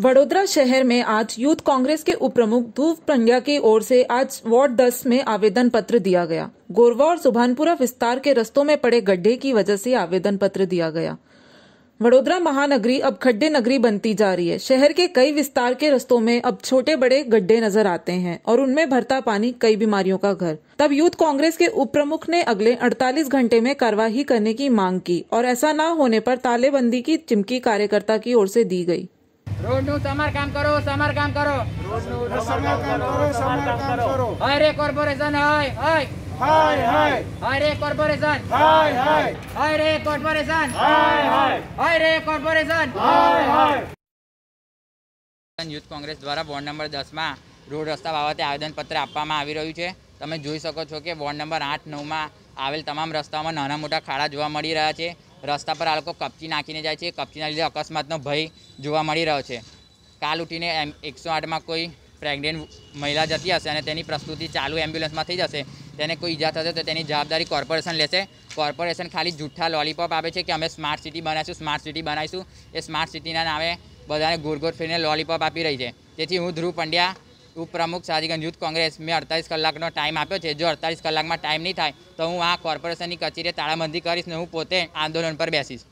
वडोदरा शहर में आज यूथ कांग्रेस के उपप्रमुख धूव पंड्या की ओर से आज वार्ड 10 में आवेदन पत्र दिया गया गोरवा और सुभानपुरा विस्तार के रस्तों में पड़े गड्ढे की वजह से आवेदन पत्र दिया गया वडोदरा महानगरी अब खड्डे नगरी बनती जा रही है शहर के कई विस्तार के रस्तों में अब छोटे बड़े गड्ढे नजर आते हैं और उनमें भरता पानी कई बीमारियों का घर तब यूथ कांग्रेस के उप प्रमुख ने अगले 48 घंटे में कार्यवाही करने की मांग की और ऐसा न होने पर तालेबंदी की चिमकी कार्यकर्ता की ओर से दी गई રોડ નું સમારકામ કરો કરો હય રે કોર્પોરેશન હય કોર્પોરેશન હાય હાય યુથ કોંગ્રેસ દ્વારા વોર્ડ નંબર દસમાં રોડ રસ્તા બાબતે પત્ર આપવામાં આવી રહ્યું છે તમે જોઈ શકો છો કે વોર્ડ નંબર આઠ નવ માં આવેલ તમામ રસ્તાઓમાં નાના મોટા ખાડા જોવા મળી રહ્યા છે રસ્તા પર આ લોકો કપચી નાખીને જાય છે કપચીના લીધે અકસ્માતનો ભય જોવા મળી રહ્યો છે કાલ ઉઠીને એમ એકસો આઠમાં કોઈ પ્રેગ્નેન્ટ મહિલા જતી હશે અને તેની પ્રસ્તુતિ ચાલુ એમ્બ્યુલન્સમાં થઈ જશે તેને કોઈ ઈજા થશે તો તેની જવાબદારી કોર્પોરેશન લેશે કોર્પોરેશન ખાલી જૂઠા લોલીપોપ આપે છે કે અમે સ્માર્ટ સિટી બનાવીશું સ્માર્ટ સિટી બનાવીશું એ સ્માર્ટ સિટીના નામે બધાને ગોર ગોર ફેરીને લોલીપોપ આપી રહી છે તેથી હું ધ્રુવ પંડ્યા ઉપપ્રમુખ શાહજીગંજ યુથ કોંગ્રેસ મેં અડતાલીસ કલાકનો ટાઈમ આપ્યો છે જો અડતાલીસ કલાકમાં ટાઈમ નહીં થાય તો હું આ કોર્પોરેશનની કચેરીએ તાળાબંધી કરીશ ને હું પોતે આંદોલન પર બેસીશ